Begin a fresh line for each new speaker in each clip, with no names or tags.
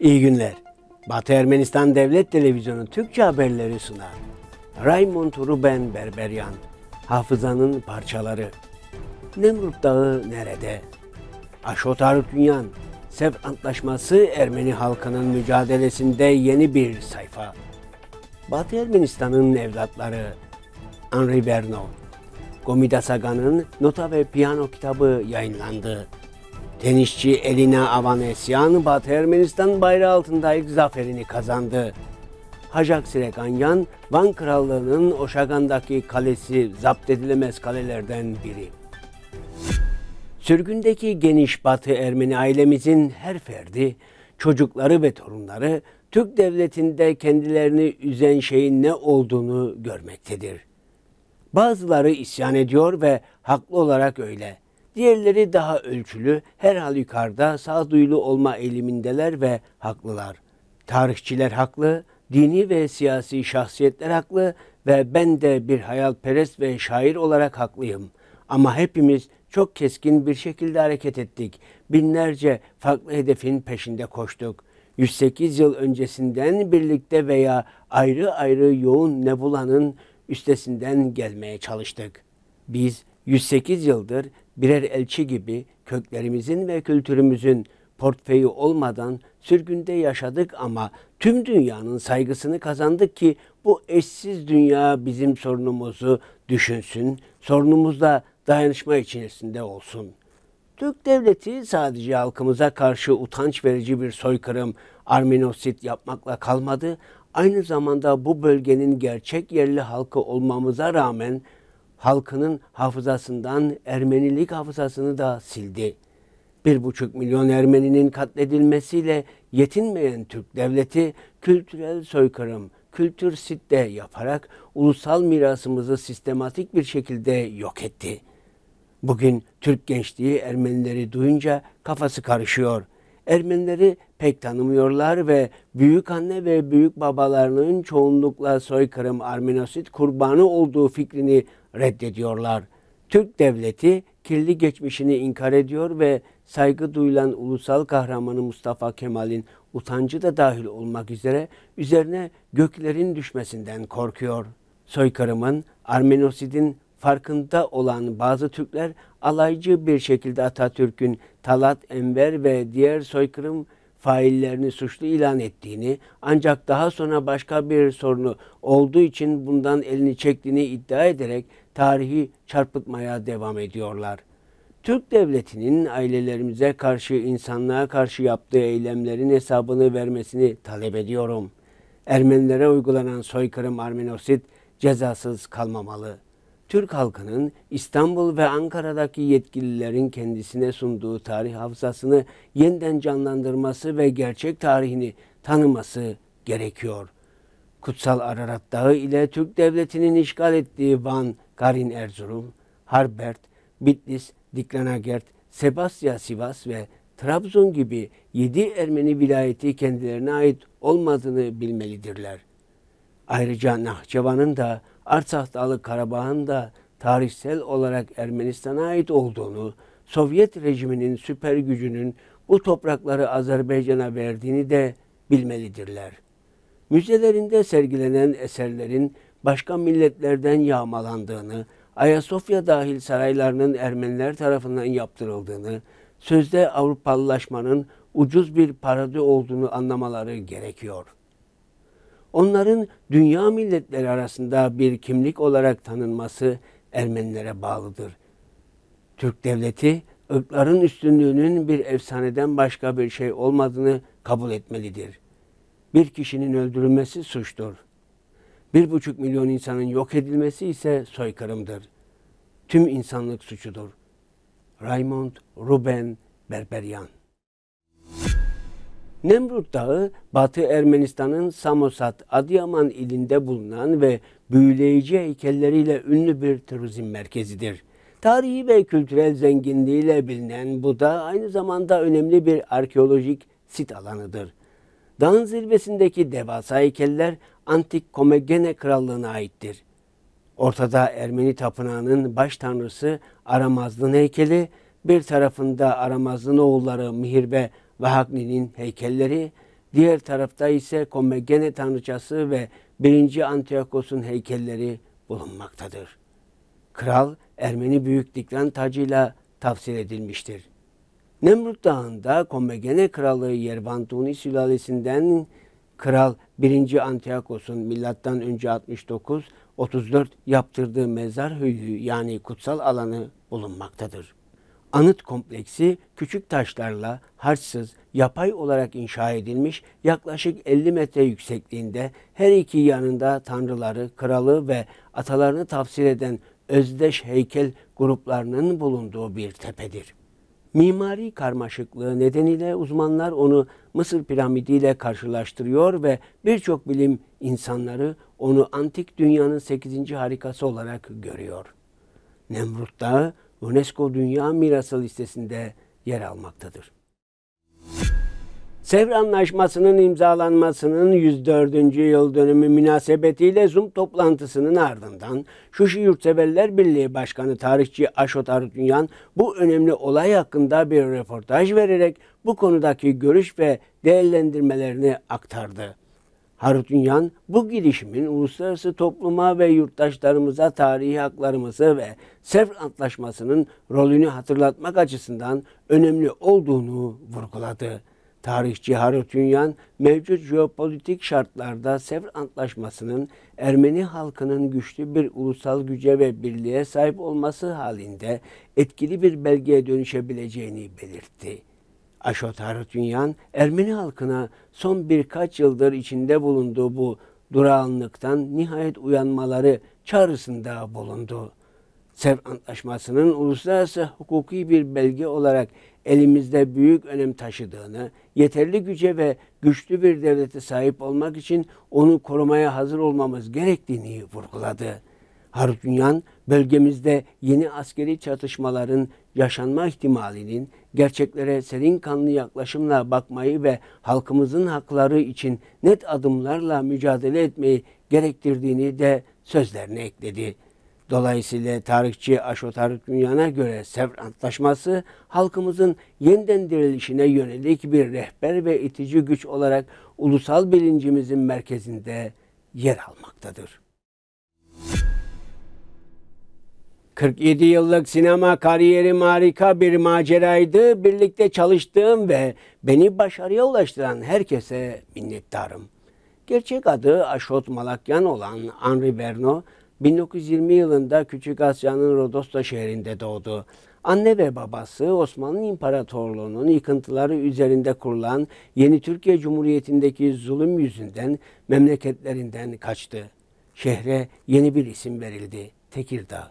İyi günler. Batı Ermenistan Devlet Televizyonu Türkçe haberleri sunar. Raymond Ruben Berberyan, Hafızanın Parçaları. Nemrut Dağı nerede? Aşot Arutünyan, Sev Antlaşması Ermeni halkının mücadelesinde yeni bir sayfa. Batı Ermenistan'ın evlatları Henri Berno, Gomida Sagan'ın Nota ve Piyano kitabı yayınlandı. Tenisçi Elina Avanesyan, Batı Ermenistan bayrağı altında ilk zaferini kazandı. Hajak Sirekanyan, Van Krallığı'nın Oşagan'daki kalesi zapt edilemez kalelerden biri. Sürgündeki geniş Batı Ermeni ailemizin her ferdi, çocukları ve torunları Türk devletinde kendilerini üzen şeyin ne olduğunu görmektedir. Bazıları isyan ediyor ve haklı olarak öyle. Diğerleri daha ölçülü, her yukarıda sağduyulu olma eğilimindeler ve haklılar. Tarihçiler haklı, dini ve siyasi şahsiyetler haklı ve ben de bir hayalperest ve şair olarak haklıyım. Ama hepimiz çok keskin bir şekilde hareket ettik. Binlerce farklı hedefin peşinde koştuk. 108 yıl öncesinden birlikte veya ayrı ayrı yoğun nebulanın üstesinden gelmeye çalıştık. Biz 108 yıldır birer elçi gibi köklerimizin ve kültürümüzün portföyü olmadan sürgünde yaşadık ama tüm dünyanın saygısını kazandık ki bu eşsiz dünya bizim sorunumuzu düşünsün, sorunumuzda dayanışma içerisinde olsun. Türk devleti sadece halkımıza karşı utanç verici bir soykırım, Arminosit yapmakla kalmadı, aynı zamanda bu bölgenin gerçek yerli halkı olmamıza rağmen halkının hafızasından Ermenilik hafızasını da sildi. Bir buçuk milyon Ermeninin katledilmesiyle yetinmeyen Türk devleti kültürel soykırım, kültür sitte yaparak ulusal mirasımızı sistematik bir şekilde yok etti. Bugün Türk gençliği Ermenileri duyunca kafası karışıyor. Ermenileri pek tanımıyorlar ve büyük anne ve büyük babalarının çoğunlukla soykırım, arminosit kurbanı olduğu fikrini reddediyorlar. Türk devleti kirli geçmişini inkar ediyor ve saygı duyulan ulusal kahramanı Mustafa Kemal'in utancı da dahil olmak üzere üzerine göklerin düşmesinden korkuyor. Soykırımın, Armenosid'in farkında olan bazı Türkler alaycı bir şekilde Atatürk'ün Talat Enver ve diğer soykırım faillerini suçlu ilan ettiğini ancak daha sonra başka bir sorunu olduğu için bundan elini çektiğini iddia ederek tarihi çarpıtmaya devam ediyorlar. Türk devletinin ailelerimize karşı, insanlığa karşı yaptığı eylemlerin hesabını vermesini talep ediyorum. Ermenilere uygulanan soykırım Armenosit cezasız kalmamalı. Türk halkının İstanbul ve Ankara'daki yetkililerin kendisine sunduğu tarih hafızasını yeniden canlandırması ve gerçek tarihini tanıması gerekiyor. Kutsal Ararat Dağı ile Türk Devleti'nin işgal ettiği Van, Karin Erzurum, Harbert, Bitlis, Diklanagert, Sebasya Sivas ve Trabzon gibi yedi Ermeni vilayeti kendilerine ait olmadığını bilmelidirler. Ayrıca Nahçıvan'ın da Arsak Dağlı Karabağ'ın da tarihsel olarak Ermenistan'a ait olduğunu, Sovyet rejiminin süper gücünün bu toprakları Azerbaycan'a verdiğini de bilmelidirler. Müzelerinde sergilenen eserlerin başka milletlerden yağmalandığını, Ayasofya dahil saraylarının Ermeniler tarafından yaptırıldığını, sözde Avrupalılaşmanın ucuz bir parodi olduğunu anlamaları gerekiyor. Onların dünya milletleri arasında bir kimlik olarak tanınması Ermenilere bağlıdır. Türk devleti ırkların üstünlüğünün bir efsaneden başka bir şey olmadığını kabul etmelidir. Bir kişinin öldürülmesi suçtur bir buçuk milyon insanın yok edilmesi ise soykırımdır. Tüm insanlık suçudur. Raymond Ruben Berberyan Nemrut Dağı, Batı Ermenistan'ın Samosat, Adıyaman ilinde bulunan ve büyüleyici heykelleriyle ünlü bir turizm merkezidir. Tarihi ve kültürel zenginliğiyle bilinen bu da aynı zamanda önemli bir arkeolojik sit alanıdır. Dağın zirvesindeki devasa heykeller Antik Komegene Krallığı'na aittir. Ortada Ermeni tapınağının baş tanrısı Aramazlın heykeli, bir tarafında Aramazlın oğulları Mihirbe ve Vahagninin heykelleri, diğer tarafta ise Komegene tanrıçası ve 1. Antiyokos'un heykelleri bulunmaktadır. Kral Ermeni Büyük Diklan tacıyla tavsil edilmiştir. Nemrut Dağı'nda Komegene Krallığı Yervantuni sülalesinden Kral 1. Antiochos'un milattan önce 69 34 yaptırdığı mezar höyüğü yani kutsal alanı bulunmaktadır. Anıt kompleksi küçük taşlarla harçsız yapay olarak inşa edilmiş yaklaşık 50 metre yüksekliğinde her iki yanında tanrıları, kralı ve atalarını tafsir eden özdeş heykel gruplarının bulunduğu bir tepedir mimari karmaşıklığı nedeniyle uzmanlar onu Mısır piramidiyle karşılaştırıyor ve birçok bilim insanları onu antik dünyanın 8. harikası olarak görüyor. Nemrut Dağı UNESCO Dünya Mirası listesinde yer almaktadır. Sevr Anlaşması'nın imzalanmasının 104. yıl dönümü münasebetiyle Zoom toplantısının ardından Şuşi Yurtseverler Birliği Başkanı tarihçi Aşot Arutünyan bu önemli olay hakkında bir röportaj vererek bu konudaki görüş ve değerlendirmelerini aktardı. Harutunyan bu girişimin uluslararası topluma ve yurttaşlarımıza tarihi haklarımızı ve Sevr Antlaşması'nın rolünü hatırlatmak açısından önemli olduğunu vurguladı. Tarihçi Harut mevcut jeopolitik şartlarda Sevr Antlaşması'nın Ermeni halkının güçlü bir ulusal güce ve birliğe sahip olması halinde etkili bir belgeye dönüşebileceğini belirtti. Aşot Harut Ermeni halkına son birkaç yıldır içinde bulunduğu bu durağanlıktan nihayet uyanmaları çağrısında bulundu. Serp Antlaşması'nın uluslararası hukuki bir belge olarak elimizde büyük önem taşıdığını, yeterli güce ve güçlü bir devlete sahip olmak için onu korumaya hazır olmamız gerektiğini vurguladı. Harutyunyan, bölgemizde yeni askeri çatışmaların yaşanma ihtimalinin gerçeklere serin kanlı yaklaşımla bakmayı ve halkımızın hakları için net adımlarla mücadele etmeyi gerektirdiğini de sözlerine ekledi. Dolayısıyla tarihçi Aşo Tarık Dünyan'a göre Sevr Antlaşması halkımızın yeniden dirilişine yönelik bir rehber ve itici güç olarak ulusal bilincimizin merkezinde yer almaktadır. 47 yıllık sinema kariyerim harika bir maceraydı. Birlikte çalıştığım ve beni başarıya ulaştıran herkese minnettarım. Gerçek adı Aşot Malakyan olan Henri Berno, 1920 yılında Küçük Asya'nın Rodos'ta şehrinde doğdu. Anne ve babası Osmanlı İmparatorluğu'nun yıkıntıları üzerinde kurulan Yeni Türkiye Cumhuriyeti'ndeki zulüm yüzünden memleketlerinden kaçtı. Şehre yeni bir isim verildi, Tekirdağ.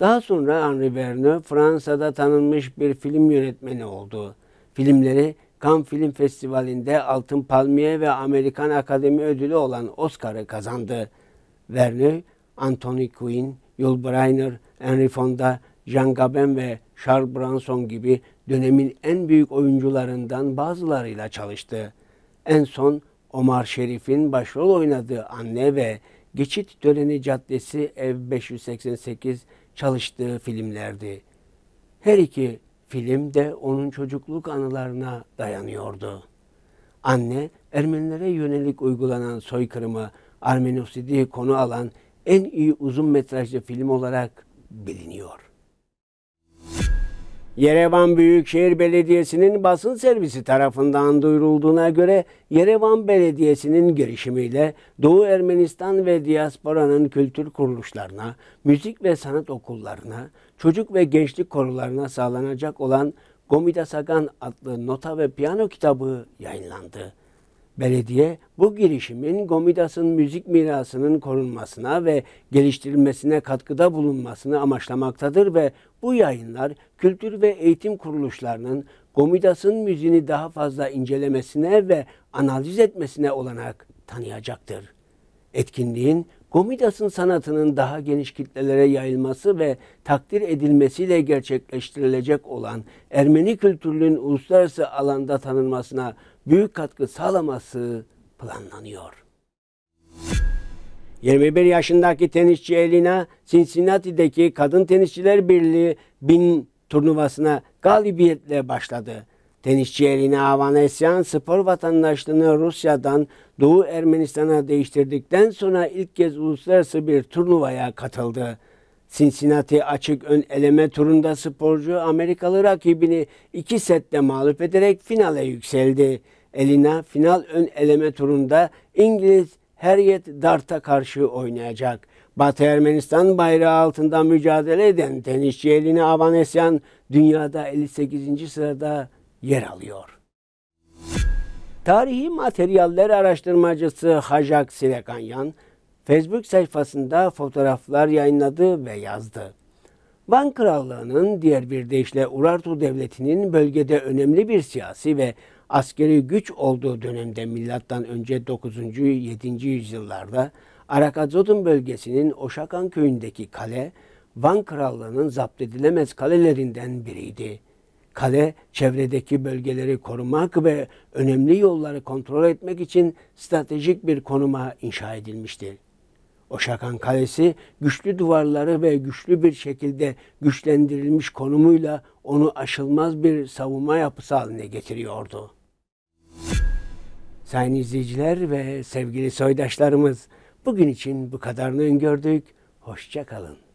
Daha sonra Henri Verne, Fransa'da tanınmış bir film yönetmeni oldu. Filmleri Cannes Film Festivali'nde Altın Palmiye ve Amerikan Akademi Ödülü olan Oscar'ı kazandı. Verne. Anthony Quinn, Yul Brynner, Henry Fonda, Jean Gabin ve Charles Branson gibi dönemin en büyük oyuncularından bazılarıyla çalıştı. En son Omar Şerif'in başrol oynadığı Anne ve Geçit Töreni Caddesi Ev 588 çalıştığı filmlerdi. Her iki film de onun çocukluk anılarına dayanıyordu. Anne, Ermenilere yönelik uygulanan soykırımı, Armenosidi konu alan en iyi uzun metrajlı film olarak biliniyor. Yerevan Büyükşehir Belediyesi'nin basın servisi tarafından duyurulduğuna göre Yerevan Belediyesi'nin girişimiyle Doğu Ermenistan ve diasporanın kültür kuruluşlarına, müzik ve sanat okullarına, çocuk ve gençlik korularına sağlanacak olan Gomida Sagan adlı nota ve piyano kitabı yayınlandı. Belediye bu girişimin Gomidas'ın müzik mirasının korunmasına ve geliştirilmesine katkıda bulunmasını amaçlamaktadır ve bu yayınlar kültür ve eğitim kuruluşlarının Gomidas'ın müziğini daha fazla incelemesine ve analiz etmesine olanak tanıyacaktır. Etkinliğin Gomidas'ın sanatının daha geniş kitlelere yayılması ve takdir edilmesiyle gerçekleştirilecek olan Ermeni kültürünün uluslararası alanda tanınmasına büyük katkı sağlaması planlanıyor. 21 yaşındaki tenisçi Elina Cincinnati'deki Kadın Tenisçiler Birliği bin turnuvasına galibiyetle başladı. Tenisçi Elina Avanesyan spor vatandaşlığını Rusya'dan Doğu Ermenistan'a değiştirdikten sonra ilk kez uluslararası bir turnuvaya katıldı. Cincinnati açık ön eleme turunda sporcu Amerikalı rakibini iki sette mağlup ederek finale yükseldi. Elina final ön eleme turunda İngiliz Harriet Dart'a karşı oynayacak. Batı Ermenistan bayrağı altında mücadele eden tenisçi Elina Avanesyan dünyada 58. sırada yer alıyor. Tarihi materyaller araştırmacısı Hacak Sirekanyan, Facebook sayfasında fotoğraflar yayınladı ve yazdı. Van Krallığı'nın diğer bir deyişle Urartu Devleti'nin bölgede önemli bir siyasi ve askeri güç olduğu dönemde milattan önce 9. 7. yüzyıllarda Arakazot'un bölgesinin Oşakan köyündeki kale Van Krallığı'nın zapt edilemez kalelerinden biriydi. Kale çevredeki bölgeleri korumak ve önemli yolları kontrol etmek için stratejik bir konuma inşa edilmiştir. Oşakan Kalesi güçlü duvarları ve güçlü bir şekilde güçlendirilmiş konumuyla onu aşılmaz bir savunma yapısı haline getiriyordu. Sayın izleyiciler ve sevgili soydaşlarımız bugün için bu kadarını öngördük. Hoşçakalın.